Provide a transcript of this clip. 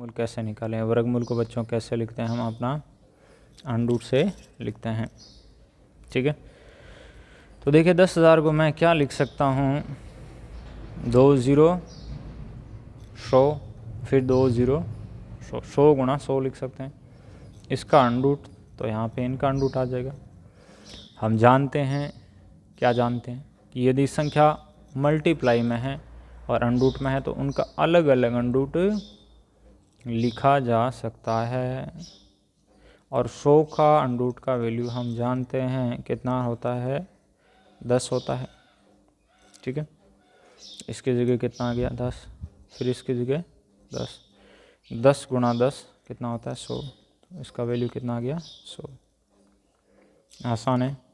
वर्गमूल कैसे निकालें वर्गमूल को बच्चों कैसे लिखते हैं हम अपना अनरूट से लिखते हैं ठीक है तो देखिए दस हज़ार को मैं क्या लिख सकता हूँ दो ज़ीरो सौ फिर दो ज़ीरो सौ सौ गुणा सौ लिख सकते हैं इसका अनरूट तो यहाँ पे इनका अनरूट आ जाएगा हम जानते हैं क्या जानते हैं कि यदि संख्या मल्टीप्लाई में है और अनरूट में है तो उनका अलग अलग अनरूट लिखा जा सकता है और सो का अंडूट का वैल्यू हम जानते हैं कितना होता है दस होता है ठीक है इसकी जगह कितना आ गया दस फिर इसकी जगह दस दस गुणा दस कितना होता है सो तो इसका वैल्यू कितना आ गया सो आसान है